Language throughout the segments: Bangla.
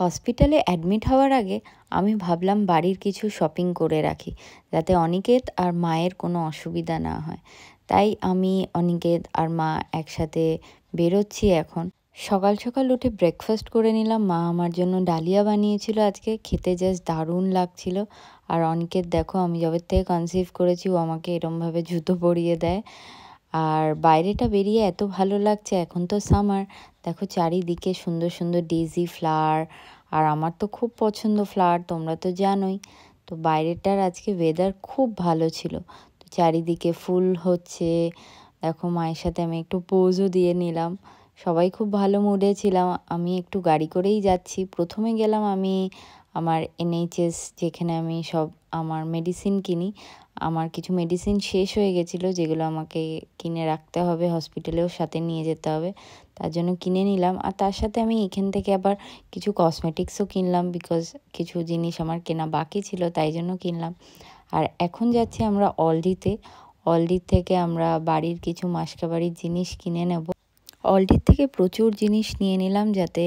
হসপিটালে অ্যাডমিট হওয়ার আগে আমি ভাবলাম বাড়ির কিছু শপিং করে রাখি যাতে অনিকেত আর মায়ের কোনো অসুবিধা না হয় তাই আমি অনিকেত আর মা একসাথে বেরোচ্ছি এখন সকাল সকাল উঠে ব্রেকফাস্ট করে নিলাম মা আমার জন্য ডালিয়া বানিয়েছিল আজকে খেতে জাস্ট দারুণ লাগছিল আর অনিকেত দেখো আমি যবে থেকে কনসিভ করেছি ও আমাকে এরমভাবে জুতো পরিয়ে দেয় আর বাইরেটা বেরিয়ে এত ভালো লাগছে এখন তো সামার দেখো চারিদিকে সুন্দর সুন্দর ডেজি ফ্লাওয়ার আর আমার তো খুব পছন্দ ফ্লাওয়ার তোমরা তো জানোই তো বাইরেটার আজকে ওয়েদার খুব ভালো ছিল তো চারিদিকে ফুল হচ্ছে দেখো মায়ের সাথে আমি একটু পোজও দিয়ে নিলাম সবাই খুব ভালো মুডে ছিলাম আমি একটু গাড়ি করেই যাচ্ছি প্রথমে গেলাম আমি আমার এনএইচএস যেখানে আমি সব আমার মেডিসিন কিনি আমার কিছু মেডিসিন শেষ হয়ে গেছিলো যেগুলো আমাকে কিনে রাখতে হবে হসপিটালেও সাথে নিয়ে যেতে হবে তার জন্য কিনে নিলাম আর তার সাথে আমি এখান থেকে আবার কিছু কসমেটিক্সও কিনলাম বিকজ কিছু জিনিস আমার কেনা বাকি ছিল তাই জন্য কিনলাম আর এখন যাচ্ছি আমরা অলডিতে অলডি থেকে আমরা বাড়ির কিছু মাসকাবাড়ির জিনিস কিনে নেব অলডির থেকে প্রচুর জিনিস নিয়ে নিলাম যাতে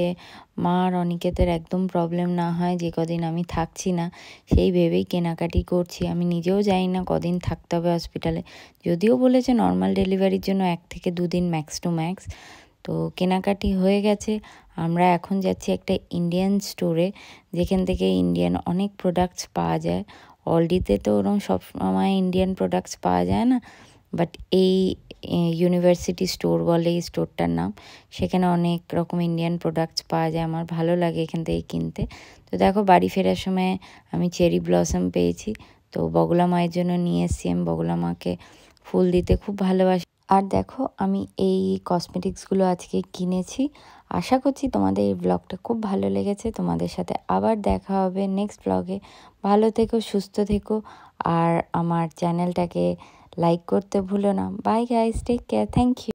মার অনিকেতের একদম প্রবলেম না হয় যে কদিন আমি থাকছি না সেই ভেবেই কেনাকাটি করছি আমি নিজেও যাই না কদিন থাকতে হবে হসপিটালে যদিও বলেছে নর্মাল ডেলিভারির জন্য এক থেকে দুদিন ম্যাক্স টু ম্যাক্স তো কেনাকাটি হয়ে গেছে আমরা এখন যাচ্ছি একটা ইন্ডিয়ান স্টোরে যেখান থেকে ইন্ডিয়ান অনেক প্রোডাক্টস পাওয়া যায় অলডিতে তো ওরকম সবসময় ইন্ডিয়ান প্রোডাক্টস পাওয়া যায় না বাট এই ইউনিভার্সিটি স্টোর বলে এই স্টোরটার নাম সেখানে অনেক রকম ইন্ডিয়ান প্রোডাক্টস পাওয়া যায় আমার ভালো লাগে এখান থেকে কিনতে তো দেখো বাড়ি ফেরার সময় আমি চেরি ব্লসম পেয়েছি তো বগলা মায়ের জন্য নিয়ে এসেছি আমি বগলা মাকে ফুল দিতে খুব ভালোবাসি আর দেখো আমি এই কসমেটিক্সগুলো আজকে কিনেছি আশা করছি তোমাদের এই ব্লগটা খুব ভালো লেগেছে তোমাদের সাথে আবার দেখা হবে নেক্সট ব্লগে ভালো থেকো সুস্থ থেকো আর আমার চ্যানেলটাকে লাইক করতে ভুলো না bye guys take care thank you